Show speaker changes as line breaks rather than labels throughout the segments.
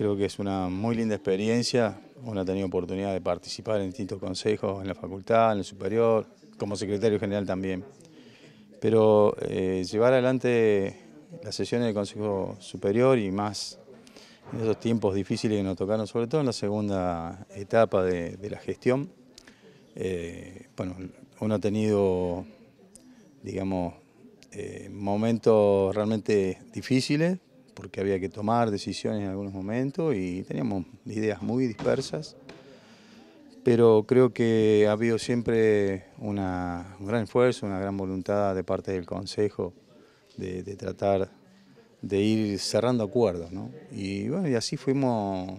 Creo que es una muy linda experiencia. Uno ha tenido oportunidad de participar en distintos consejos, en la facultad, en el superior, como secretario general también. Pero eh, llevar adelante las sesiones del Consejo Superior y más en esos tiempos difíciles que nos tocaron, sobre todo en la segunda etapa de, la gestión, eh, bueno, uno ha tenido, digamos, eh, momentos realmente difíciles, porque había que tomar decisiones en algunos momentos y teníamos ideas muy dispersas, pero creo que ha habido siempre un gran esfuerzo, una gran voluntad de parte del Consejo de, tratar de ir cerrando acuerdos, Y así fuimos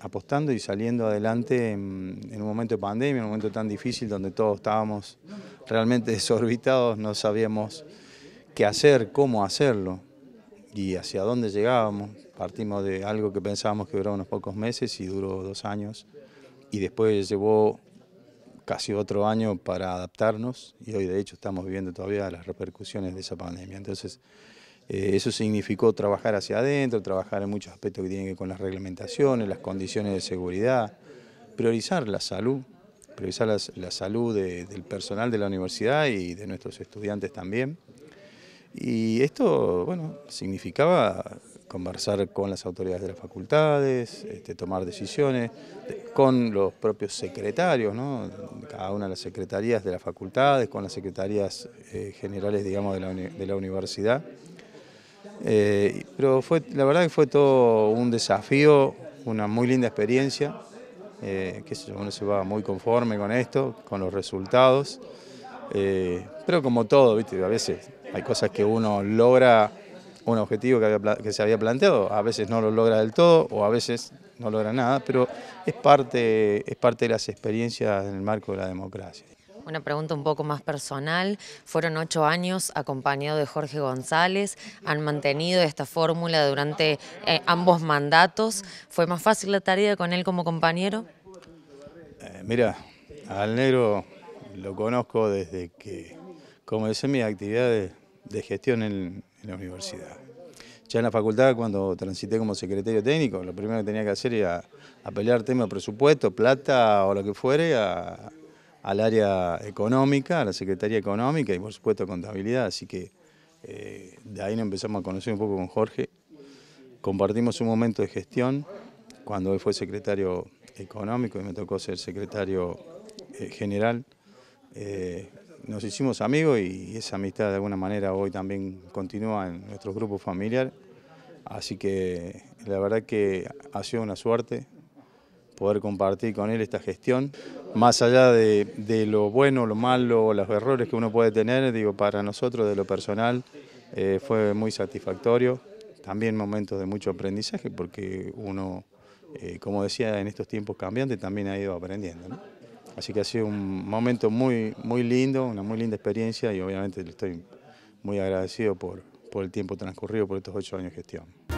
apostando y saliendo adelante en, en, un momento de pandemia, en un momento tan difícil donde todos estábamos realmente desorbitados, no sabíamos qué hacer, cómo hacerlo y hacia dónde llegábamos. Partimos de algo que pensábamos que duró unos pocos meses y duró dos años y después llevó casi otro año para adaptarnos y hoy de hecho estamos viviendo todavía las repercusiones de esa pandemia. Entonces eh, eso significó trabajar hacia adentro, trabajar en muchos aspectos que tienen que ver con las reglamentaciones, las condiciones de seguridad, priorizar la salud, priorizar la, salud del personal de la universidad y de nuestros estudiantes también. Y esto, bueno, significaba conversar con las autoridades de las facultades, este, tomar decisiones, con los propios secretarios, cada una de las secretarías de las facultades, con las secretarías eh, generales digamos, de, la, universidad. Eh, pero fue, la verdad que fue todo un desafío, una muy linda experiencia, eh, que uno se va muy conforme con esto, con los resultados. Eh, pero como todo, a veces hay cosas que uno logra un objetivo que, se había planteado, a veces no lo logra del todo o a veces no logra nada, pero es parte, es parte de las experiencias en el marco de la democracia. Una pregunta un poco más personal. Fueron ocho años acompañado de Jorge González. Han mantenido esta fórmula durante eh, ambos mandatos. ¿Fue más fácil la tarea con él como compañero? Eh, mira, al negro lo conozco desde que comencé mis actividades de gestión en, la universidad. Ya en la facultad, cuando transité como secretario técnico, lo primero que tenía que hacer era a pelear temas de presupuesto, plata o lo que fuere, al área económica, a la Secretaría Económica y por supuesto contabilidad, así que eh, de ahí nos empezamos a conocer un poco con Jorge. Compartimos un momento de gestión cuando él fue secretario económico y me tocó ser secretario eh, general. Eh, nos hicimos amigos y esa amistad de alguna manera hoy también continúa en nuestro grupo familiar, Así que la verdad que ha sido una suerte poder compartir con él esta gestión. Más allá de, lo bueno, lo malo, los errores que uno puede tener, digo, para nosotros de lo personal eh, fue muy satisfactorio. También momentos de mucho aprendizaje porque uno, eh, como decía, en estos tiempos cambiantes también ha ido aprendiendo. Así que ha sido un momento muy, muy lindo, una muy linda experiencia y obviamente le estoy muy agradecido por, por el tiempo transcurrido por estos ocho años de gestión.